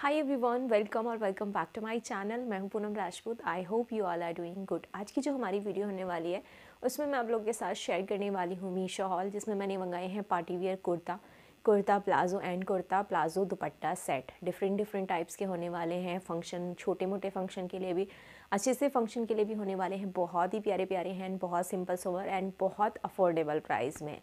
हाय everyone welcome और welcome back to my channel मैं हूं Poonam Rajput I hope you all are doing good आज की जो हमारी वीडियो होने वाली है उसमें मैं आप लोगों के साथ शेयर करने वाली हूं मीशो हॉल जिसमें मैंने मंगाए हैं party wear kurta kurta palazzo and kurta palazzo dupatta set different different types के होने वाले हैं फंक्शन छोटे मोटे फंक्शन के लिए भी अच्छे से फंक्शन के लिए भी होने वाले हैं बहुत ही प्यारे प्यारे हैं बहुत सिंपल सोवर एंड बहुत अफोर्डेबल प्राइस में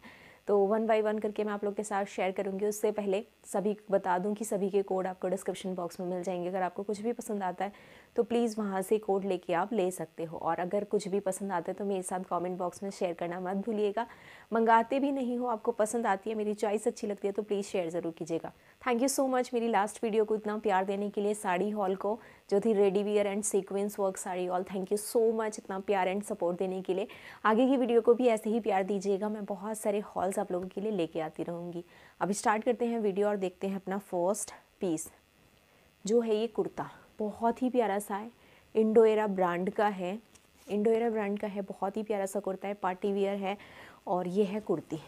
तो वन बाय वन करके मैं आप लोग के साथ शेयर करूँगी उससे पहले सभी बता दूँ कि सभी के कोड आपको डिस्क्रिप्शन बॉक्स में मिल जाएंगे अगर आपको कुछ भी पसंद आता है तो प्लीज़ वहाँ से कोड लेके आप ले सकते हो और अगर कुछ भी पसंद आता है तो मेरे साथ कमेंट बॉक्स में शेयर करना मत भूलिएगा मंगाते भी नहीं हो आपको पसंद आती है मेरी चॉइस अच्छी लगती है तो प्लीज़ शेयर ज़रूर कीजिएगा थैंक यू सो मच मेरी लास्ट वीडियो को इतना प्यार देने के लिए साड़ी हॉल को जो थी ready wear and sequence work sari haul thank you so much इतना प्यार एंड सपोर्ट देने के लिए आगे की वीडियो को भी ऐसे ही प्यार दीजिएगा मैं बहुत सारे हॉल्स आप लोगों के लिए लेके आती रहूँगी अब स्टार्ट करते हैं वीडियो और देखते हैं अपना फर्स्ट पीस जो है ये कुर्ता बहुत ही प्यारा सा है इंडोएरा ब्रांड का है इंडोएरा ब्रांड का है बहुत ही प्यारा सा कुर्ता है पार्टी वियर है और ये है कुर्ती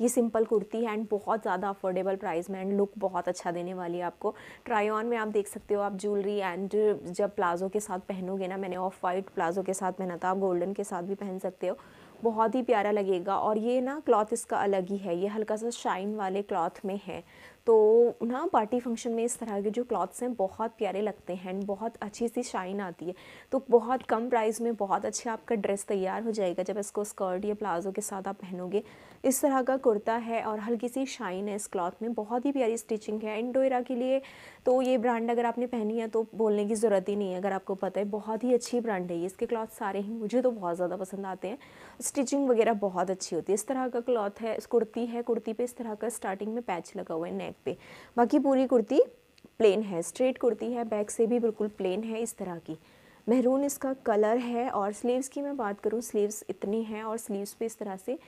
ये सिंपल कुर्ती है एंड बहुत ज़्यादा अफोर्डेबल प्राइस में एंड लुक बहुत अच्छा देने वाली है आपको ट्राई ऑन में आप देख सकते हो आप ज्वेलरी एंड जब प्लाजो के साथ पहनोगे ना मैंने ऑफ वाइट प्लाजो के साथ पहना था आप गोल्डन के साथ भी पहन सकते हो बहुत ही प्यारा लगेगा और ये ना क्लॉथ इसका अलग ही है ये हल्का सा शाइन वाले क्लॉथ में है तो ना पार्टी फंक्शन में इस तरह के जो क्लॉथ्स हैं बहुत प्यारे लगते हैं बहुत अच्छी सी शाइन आती है तो बहुत कम प्राइस में बहुत अच्छा आपका ड्रेस तैयार हो जाएगा जब इसको स्कर्ट या प्लाजो के साथ आप पहनोगे इस तरह का कुर्ता है और हल्की सी शाइन है इस क्लॉथ में बहुत ही प्यारी स्टिचिंग है एंडोयरा के लिए तो ये ब्रांड अगर आपने पहनी है तो बोलने की ज़रूरत ही नहीं है अगर आपको पता है बहुत ही अच्छी ब्रांड है ये इसके क्लॉथ सारे ही मुझे तो बहुत ज़्यादा पसंद आते हैं स्टिचिंग वगैरह बहुत अच्छी होती है इस तरह का क्लॉथ है कुर्ती है कुर्ती पर इस तरह का स्टार्टिंग में पैच लगा हुआ है नेक पे बाकी पूरी कुर्ती प्लेन है स्ट्रेट कुर्ती है बैक से भी बिल्कुल प्लेन है इस तरह की महरून इसका कलर है और स्लीव्स की मैं बात करूँ स्लीव्स इतनी हैं और स्लीव्स पे इस तरह से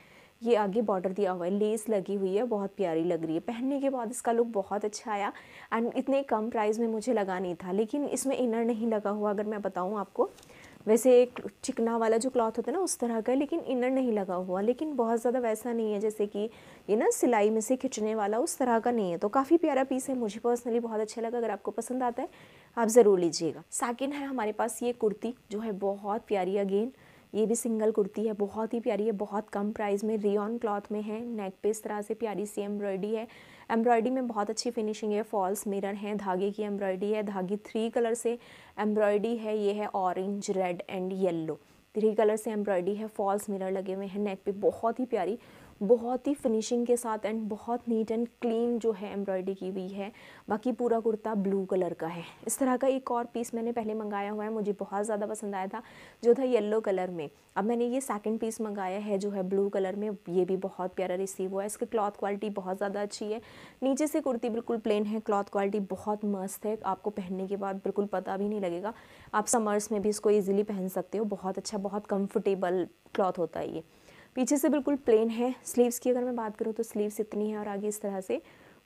ये आगे बॉर्डर दिया हुआ है लेस लगी हुई है बहुत प्यारी लग रही है पहनने के बाद इसका लुक बहुत अच्छा आया एंड इतने कम प्राइस में मुझे लगा नहीं था लेकिन इसमें इनर नहीं लगा हुआ अगर मैं बताऊँ आपको वैसे एक चिकना वाला जो क्लॉथ होता है ना उस तरह का लेकिन इनर नहीं लगा हुआ लेकिन बहुत ज़्यादा वैसा नहीं है जैसे कि ये ना सिलाई में से खिंचने वाला उस तरह का नहीं है तो काफ़ी प्यारा पीस है मुझे पर्सनली बहुत अच्छा लगा अगर आपको पसंद आता है आप ज़रूर लीजिएगा सेकेंड है हमारे पास ये कुर्ती जो है बहुत प्यारी अगेन ये भी सिंगल कुर्ती है बहुत ही प्यारी है बहुत कम प्राइस में रियॉन क्लॉथ में है नेक पे इस तरह से प्यारी सी एम्ब्रॉयडरी है एम्ब्रॉयडरी में बहुत अच्छी फिनिशिंग है फॉल्स मिरर है धागे की एम्ब्रॉयडरी है धागे थ्री कलर से एम्ब्रॉयडरी है ये है orange red and yellow three colour से एम्ब्रॉयडरी है फॉल्स मिरर लगे हुए हैं नेक पे बहुत ही प्यारी बहुत ही फिनिशिंग के साथ एंड बहुत नीट एंड क्लीन जो है एम्ब्रॉयडरी की हुई है बाकी पूरा कुर्ता ब्लू कलर का है इस तरह का एक और पीस मैंने पहले मंगाया हुआ है मुझे बहुत ज़्यादा पसंद आया था जो था येलो कलर में अब मैंने ये सेकेंड पीस मंगाया है जो है ब्लू कलर में ये भी बहुत प्यारा रिसीव हुआ है इसकी क्लॉथ क्वालिटी बहुत ज़्यादा अच्छी है नीचे से कुर्ती बिल्कुल प्लेन है क्लॉथ क्वालिटी बहुत मस्त है आपको पहनने के बाद बिल्कुल पता भी नहीं लगेगा आप समर्स में भी इसको ईजिली पहन सकते हो बहुत अच्छा बहुत कम्फर्टेबल क्लॉथ होता है ये पीछे से बिल्कुल प्लेन है स्लीव्स की अगर मैं बात करूँ तो स्लीव्स इतनी है और आगे इस तरह से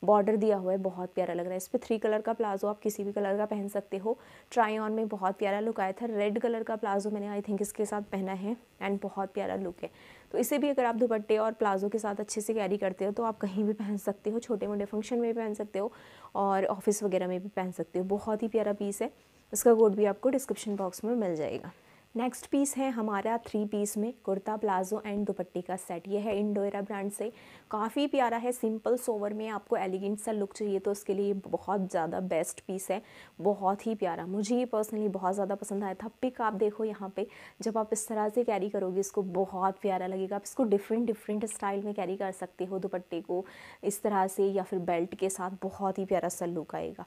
बॉर्डर दिया हुआ है बहुत प्यारा लग रहा है इस पर थ्री कलर का प्लाजो आप किसी भी कलर का पहन सकते हो ट्राई ऑन में बहुत प्यारा लुक आया था रेड कलर का प्लाजो मैंने आई थिंक इसके साथ पहना है एंड बहुत प्यारा लुक है तो इसे भी अगर आप दुपट्टे और प्लाजो के साथ अच्छे से कैरी करते हो तो आप कहीं भी पहन सकते हो छोटे मोटे फंक्शन में भी पहन सकते हो और ऑफिस वगैरह में भी पहन सकते हो बहुत ही प्यारा पीस है इसका कोड भी आपको डिस्क्रिप्शन बॉक्स में मिल जाएगा नेक्स्ट पीस है हमारा थ्री पीस में कुर्ता प्लाजो एंड दुपट्टे का सेट ये है इंडोरा ब्रांड से काफ़ी प्यारा है सिंपल सोवर में आपको एलिगेंट सा लुक चाहिए तो उसके लिए बहुत ज़्यादा बेस्ट पीस है बहुत ही प्यारा मुझे ये पर्सनली बहुत ज़्यादा पसंद आया था पिक आप देखो यहाँ पे जब आप इस तरह से कैरी करोगे इसको बहुत प्यारा लगेगा आप इसको डिफरेंट डिफरेंट स्टाइल में कैरी कर सकते हो दुपट्टे को इस तरह से या फिर बेल्ट के साथ बहुत ही प्यारा सा लुक आएगा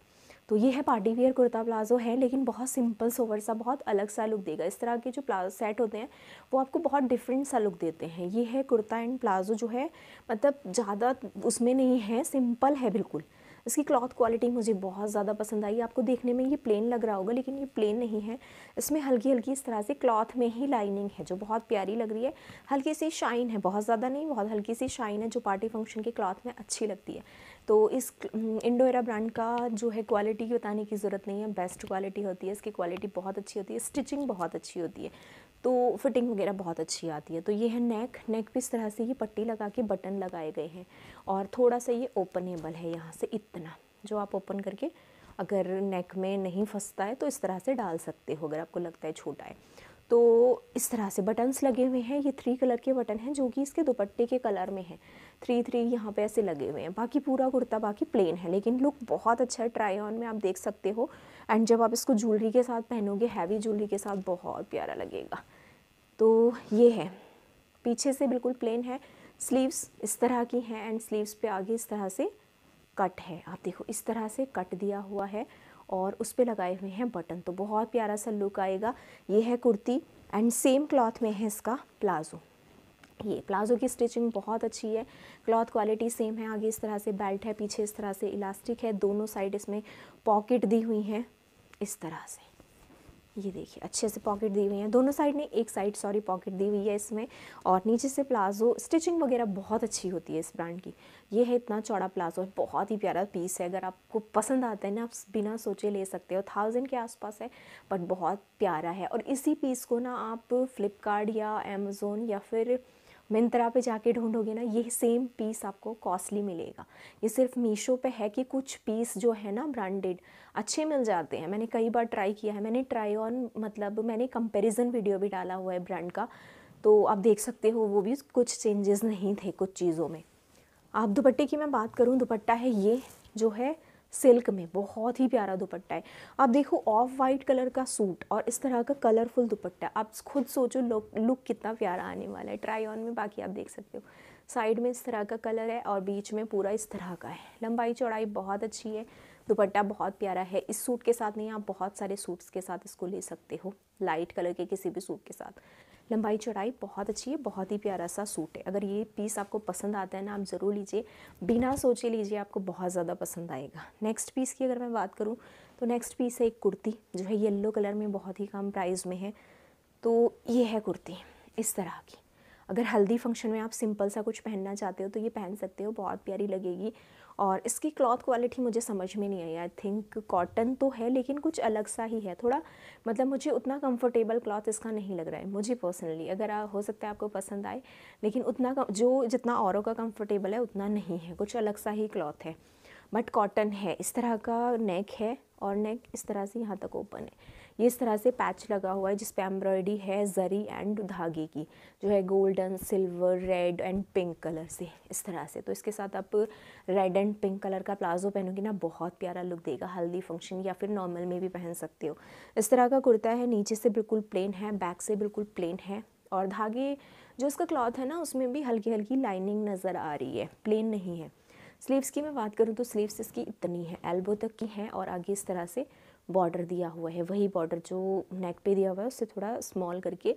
तो ये है पार्टी वियर कुर्ता प्लाजो है लेकिन बहुत सिंपल सोवर सा बहुत अलग सा लुक देगा इस तरह के जो प्लाजो सेट होते हैं वो आपको बहुत डिफरेंट सा लुक देते हैं ये है कुर्ता एंड प्लाजो जो है मतलब ज़्यादा उसमें नहीं है सिंपल है बिल्कुल इसकी क्लॉथ क्वालिटी मुझे बहुत ज़्यादा पसंद आई आपको देखने में ये प्लेन लग रहा होगा लेकिन ये प्लेन नहीं है इसमें हल्की हल्की इस तरह से क्लॉथ में ही लाइनिंग है जो बहुत प्यारी लग रही है हल्की सी शाइन है बहुत ज़्यादा नहीं बहुत हल्की सी शाइन है जो पार्टी फंक्शन के क्लॉथ में अच्छी लगती है तो इस इंडोरा ब्रांड का जो है क्वालिटी की बताने की ज़रूरत नहीं है बेस्ट क्वालिटी होती है इसकी क्वालिटी बहुत अच्छी होती है स्टिचिंग बहुत अच्छी होती है तो फिटिंग वगैरह बहुत अच्छी आती है तो ये है नेक नेक भी इस तरह से ही पट्टी लगा के बटन लगाए गए हैं और थोड़ा सा ये ओपनेबल है यहाँ से इतना जो आप ओपन करके अगर नेक में नहीं फंसता है तो इस तरह से डाल सकते हो अगर आपको लगता है छोटा है तो इस तरह से बटन्स लगे हुए हैं ये थ्री कलर के बटन हैं जो कि इसके दुपट्टे के कलर में हैं थ्री थ्री यहाँ पे ऐसे लगे हुए हैं बाकी पूरा कुर्ता बाकी प्लेन है लेकिन लुक बहुत अच्छा है ट्राई ऑन में आप देख सकते हो एंड जब आप इसको ज्वेलरी के साथ पहनोगे हैवी ज्वेलरी के साथ बहुत प्यारा लगेगा तो ये है पीछे से बिल्कुल प्लेन है स्लीव्स इस तरह की हैं एंड स्लीव्स पे आगे इस तरह से कट है आप देखो इस तरह से कट दिया हुआ है और उस पर लगाए हुए हैं बटन तो बहुत प्यारा सा लुक आएगा ये है कुर्ती एंड सेम क्लॉथ में है इसका प्लाज़ो ये प्लाज़ो की स्टिचिंग बहुत अच्छी है क्लॉथ क्वालिटी सेम है आगे इस तरह से बेल्ट है पीछे इस तरह से इलास्टिक है दोनों साइड इसमें पॉकेट दी हुई हैं इस तरह से ये देखिए अच्छे से पॉकेट दी हुई है दोनों साइड ने एक साइड सॉरी पॉकेट दी हुई है इसमें और नीचे से प्लाजो स्टिचिंग वगैरह बहुत अच्छी होती है इस ब्रांड की ये है इतना चौड़ा प्लाजो बहुत ही प्यारा पीस है अगर आपको पसंद आता है ना आप बिना सोचे ले सकते हो थाउजेंड के आसपास है बट बहुत प्यारा है और इसी पीस को ना आप फ्लिपकार्ट या अमेज़ोन या फिर मिंत्रा पे जाके ढूंढोगे ना ये सेम पीस आपको कॉस्टली मिलेगा ये सिर्फ मीशो पे है कि कुछ पीस जो है ना ब्रांडेड अच्छे मिल जाते हैं मैंने कई बार ट्राई किया है मैंने ट्राई ऑन मतलब मैंने कंपेरिजन वीडियो भी डाला हुआ है ब्रांड का तो आप देख सकते हो वो भी कुछ चेंजेस नहीं थे कुछ चीज़ों में आप दुपट्टे की मैं बात करूँ दुपट्टा है ये जो है सिल्क में बहुत ही प्यारा दुपट्टा है आप देखो ऑफ वाइट कलर का सूट और इस तरह का कलरफुल दुपट्टा आप खुद सोचो लुक कितना प्यारा आने वाला है ट्राई ऑन में बाकी आप देख सकते हो साइड में इस तरह का कलर है और बीच में पूरा इस तरह का है लंबाई चौड़ाई बहुत अच्छी है दुपट्टा बहुत प्यारा है इस सूट के साथ नहीं आप बहुत सारे सूट्स के साथ इसको ले सकते हो लाइट कलर के किसी भी सूट के साथ लंबाई चौड़ाई बहुत अच्छी है बहुत ही प्यारा सा सूट है अगर ये पीस आपको पसंद आता है ना आप ज़रूर लीजिए बिना सोचे लीजिए आपको बहुत ज़्यादा पसंद आएगा नेक्स्ट पीस की अगर मैं बात करूँ तो नेक्स्ट पीस है एक कुर्ती जो है येल्लो कलर में बहुत ही कम प्राइस में है तो ये है कुर्ती इस तरह की अगर हल्दी फंक्शन में आप सिंपल सा कुछ पहनना चाहते हो तो ये पहन सकते हो बहुत प्यारी लगेगी और इसकी क्लॉथ क्वालिटी मुझे समझ में नहीं आई आई थिंक कॉटन तो है लेकिन कुछ अलग सा ही है थोड़ा मतलब मुझे उतना कंफर्टेबल क्लॉथ इसका नहीं लग रहा है मुझे पर्सनली अगर आ, हो सकता है आपको पसंद आए लेकिन उतना जो जितना औरों का कंफर्टेबल है उतना नहीं है कुछ अलग सा ही क्लॉथ है बट कॉटन है इस तरह का नेक है और नेक इस तरह से यहाँ तक ओपन है इस तरह से पैच लगा हुआ है जिस पे एम्ब्रॉयडरी है जरी एंड धागे की जो है golden silver red and pink colour से इस तरह से तो इसके साथ आप रेड एंड पिंक कलर का प्लाजो पहनोगे ना बहुत प्यारा लुक देगा हल्दी फंक्शन या फिर नॉर्मल में भी पहन सकते हो इस तरह का कुर्ता है नीचे से बिल्कुल प्लेन है बैक से बिल्कुल प्लेन है और धागे जो इसका क्लॉथ है ना उसमें भी हल्की हल्की लाइनिंग नज़र आ रही है प्लेन नहीं है स्लीव्स की मैं बात करूँ तो स्लीव्स इसकी इतनी है एल्बो तक की हैं और आगे इस तरह से बॉर्डर दिया हुआ है वही बॉर्डर जो नेक पे दिया हुआ है उससे थोड़ा स्मॉल करके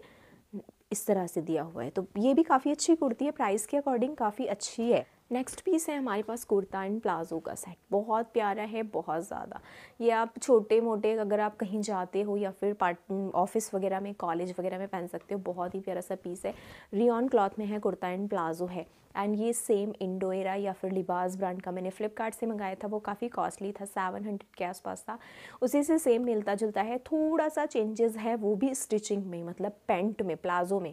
इस तरह से दिया हुआ है तो ये भी काफ़ी अच्छी कुर्ती है प्राइस के अकॉर्डिंग काफ़ी अच्छी है नेक्स्ट पीस है हमारे पास कुर्ता एंड प्लाजो का सेट बहुत प्यारा है बहुत ज़्यादा ये आप छोटे मोटे अगर आप कहीं जाते हो या फिर पार्ट ऑफिस वगैरह में कॉलेज वगैरह में पहन सकते हो बहुत ही प्यारा सा पीस है रियॉन क्लॉथ में है कुर्ता एंड प्लाजो है एंड ये सेम इंडोरा या फिर लिबास ब्रांड का मैंने फ्लिपकार्ट से मंगाया था वो काफ़ी कॉस्टली था सेवन हंड्रेड के आसपास था उसी से सेम मिलता जुलता है थोड़ा सा चेंजेस है वो भी स्टिचिंग में मतलब पेंट में प्लाजो में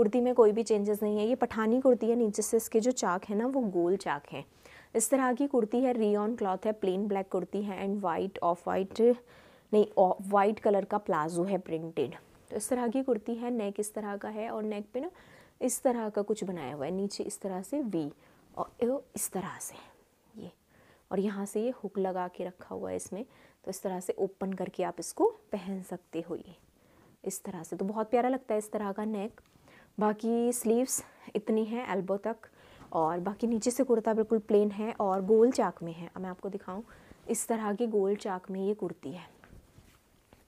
कुर्ती में कोई भी चेंजेस नहीं है ये पठानी कुर्ती है नीचे से इसके जो चाक है ना वो गोल चाक है इस तरह की कुर्ती है रियॉन क्लॉथ है प्लेन ब्लैक कुर्ती है एंड वाइट ऑफ वाइट नहीं वाइट कलर का प्लाजो है प्रिंटेड तो इस तरह की कुर्ती है नेक इस तरह का है और नेक पे ना इस तरह का कुछ बनाया हुआ है नीचे इस तरह से वी और इस तरह से ये और यहाँ से ये हुक लगा के रखा हुआ है इसमें तो इस तरह से ओपन करके आप इसको पहन सकते हो ये इस तरह से तो बहुत प्यारा लगता है इस तरह का नेक बाकी स्लीव्स इतनी हैं एल्बो तक और बाकी नीचे से कुर्ता बिल्कुल प्लेन है और गोल चाक में है अब मैं आपको दिखाऊँ इस तरह की गोल चाक में ये कुर्ती है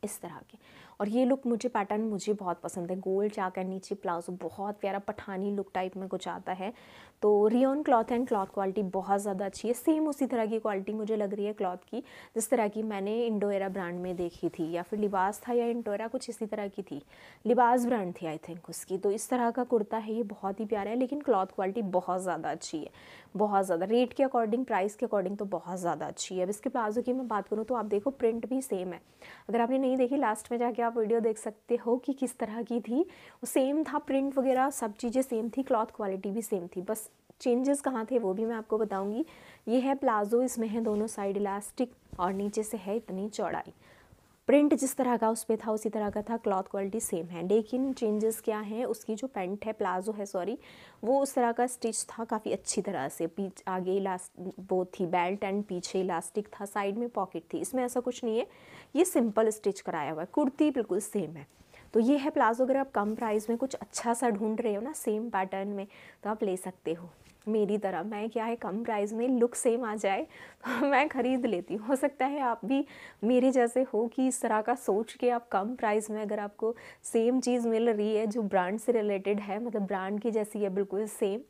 इस तरह की और ये लुक मुझे पैटर्न मुझे बहुत पसंद है गोल्ड जाकर नीचे प्लाजो बहुत प्यारा पठानी लुक टाइप में कुछ आता है तो rayon cloth and cloth quality बहुत ज़्यादा अच्छी है सेम उसी तरह की क्वालिटी मुझे लग रही है क्लॉथ की जिस तरह की मैंने इंडोएरा ब्रांड में देखी थी या फिर लिबास था या इंडोएरा कुछ इसी तरह की थी लिबास ब्रांड थी आई थिंक उसकी तो इस तरह का कुर्ता है ये बहुत ही प्यारा है लेकिन क्लॉथ क्वालिटी बहुत ज़्यादा अच्छी है बहुत ज़्यादा रेट के अकॉर्डिंग प्राइस के अकॉर्डिंग तो बहुत ज़्यादा अच्छी है अब इसके प्लाजो की मैं बात करूँ तो आप देखो प्रिंट भी सेम है अगर आपने नहीं देखी लास्ट में जाके आप आप वीडियो देख सकते हो कि किस तरह की थी वो सेम था प्रिंट वगैरह सब चीज़ें सेम थी क्लॉथ क्वालिटी भी सेम थी बस चेंजेस कहाँ थे वो भी मैं आपको बताऊंगी ये है प्लाजो इसमें है दोनों साइड इलास्टिक और नीचे से है इतनी चौड़ाई प्रिंट जिस तरह का उस पर था उसी तरह का था क्लॉथ क्वालिटी सेम है लेकिन चेंजेस क्या हैं उसकी जो पैंट है प्लाजो है सॉरी वो उस तरह का स्टिच था काफ़ी अच्छी तरह से पीछ आगे लास्ट वो थी बेल्ट एंड पीछे इलास्टिक था साइड में पॉकेट थी इसमें ऐसा कुछ नहीं है ये सिंपल स्टिच कराया हुआ है कुर्ती बिल्कुल सेम है तो ये है प्लाजो अगर आप कम प्राइस में कुछ अच्छा सा ढूंढ रहे हो ना सेम पैटर्न में तो आप ले सकते हो मेरी तरह मैं क्या है कम प्राइस में लुक सेम आ जाए तो मैं ख़रीद लेती हूँ हो सकता है आप भी मेरे जैसे हो कि इस तरह का सोच के आप कम प्राइस में अगर आपको सेम चीज़ मिल रही है जो ब्रांड से रिलेटेड है मतलब ब्रांड की जैसी है बिल्कुल सेम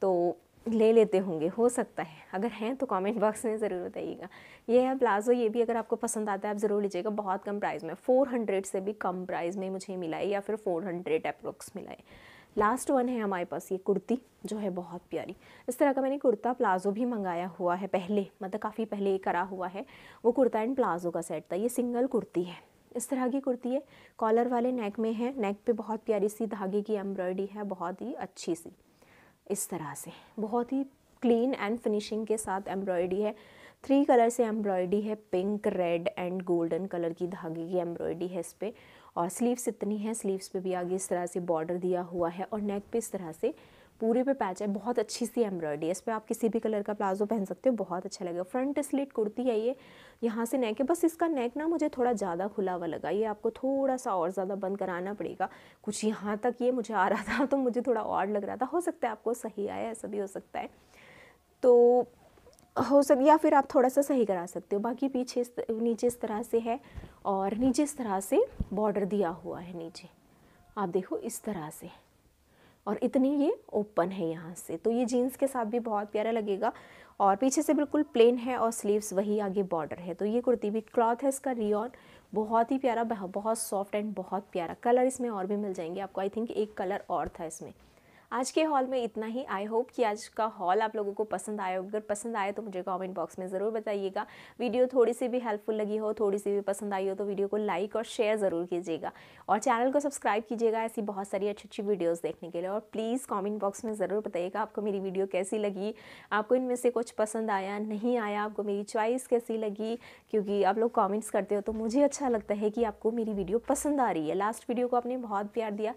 तो ले लेते होंगे हो सकता है अगर हैं तो कमेंट बॉक्स में ज़रूर बताइएगा ये है प्लाजो ये भी अगर आपको पसंद आता है आप ज़रूर लीजिएगा बहुत कम प्राइस में फोर से भी कम प्राइस में मुझे मिला है या फिर फोर हंड्रेड मिला है लास्ट वन है हमारे पास ये कुर्ती जो है बहुत प्यारी इस तरह का मैंने कुर्ता प्लाजो भी मंगाया हुआ है पहले मतलब काफ़ी पहले करा हुआ है वो कुर्ता एंड प्लाजो का सेट था ये सिंगल कुर्ती है इस तरह की कुर्ती है कॉलर वाले नेक में है नेक पे बहुत प्यारी सी धागे की एम्ब्रॉयडरी है बहुत ही अच्छी सी इस तरह से बहुत ही क्लीन एंड फिनिशिंग के साथ एम्ब्रॉयडरी है थ्री कलर से एम्ब्रॉयडरी है pink red and golden colour की धागे की एम्ब्रॉयडरी है इस पर और स्लीव्स इतनी है स्लीव्स पे भी आगे इस तरह से बॉर्डर दिया हुआ है और नेक पे इस तरह से पूरे पे पैच है बहुत अच्छी सी एम्ब्रॉयडरी है इस पर आप किसी भी कलर का प्लाजो पहन सकते हो बहुत अच्छा लगेगा फ्रंट स्लिट कुर्ती है ये यहाँ से नेक है बस इसका नेक ना मुझे थोड़ा ज़्यादा खुला हुआ लगा ये आपको थोड़ा सा और ज़्यादा बंद कराना पड़ेगा कुछ यहाँ तक ये मुझे आ रहा था तो मुझे थोड़ा और लग रहा था हो सकता है आपको सही आया ऐसा भी हो सकता है तो हो सक या फिर आप थोड़ा सा सही करा सकते हो बाकी पीछे इस, नीचे इस तरह से है और नीचे इस तरह से बॉर्डर दिया हुआ है नीचे आप देखो इस तरह से और इतनी ये ओपन है यहाँ से तो ये जीन्स के साथ भी बहुत प्यारा लगेगा और पीछे से बिल्कुल प्लेन है और स्लीव्स वही आगे बॉर्डर है तो ये कुर्ती भी क्लॉथ है इसका रियॉन बहुत ही प्यारा बहुत सॉफ्ट एंड बहुत प्यारा कलर इसमें और भी मिल जाएंगे आपको आई थिंक एक कलर और था इसमें आज के हॉल में इतना ही आई होप कि आज का हॉल आप लोगों को पसंद आया अगर पसंद आए तो मुझे कमेंट बॉक्स में ज़रूर बताइएगा वीडियो थोड़ी सी भी हेल्पफुल लगी हो थोड़ी सी भी पसंद आई हो तो वीडियो को लाइक और शेयर ज़रूर कीजिएगा और चैनल को सब्सक्राइब कीजिएगा ऐसी बहुत सारी अच्छी अच्छी वीडियोज़ देखने के लिए और प्लीज़ कॉमेंट बॉक्स में ज़रूर बताइएगा आपको मेरी वीडियो कैसी लगी आपको इनमें से कुछ पसंद आया नहीं आया आपको मेरी चॉइस कैसी लगी क्योंकि आप लोग कॉमेंट्स करते हो तो मुझे अच्छा लगता है कि आपको मेरी वीडियो पसंद आ रही है लास्ट वीडियो को आपने बहुत प्यार दिया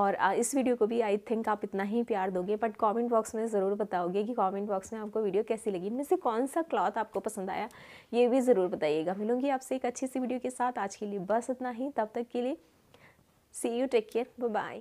और इस वीडियो को भी आई थिंक आप इतना कितना ही प्यार दोगे बट कमेंट बॉक्स में ज़रूर बताओगे कि कमेंट बॉक्स में आपको वीडियो कैसी लगी इनमें से कौन सा क्लॉथ आपको पसंद आया ये भी ज़रूर बताइएगा मिलूंगी आपसे एक अच्छी सी वीडियो के साथ आज के लिए बस इतना ही तब तक के लिए see you take care bye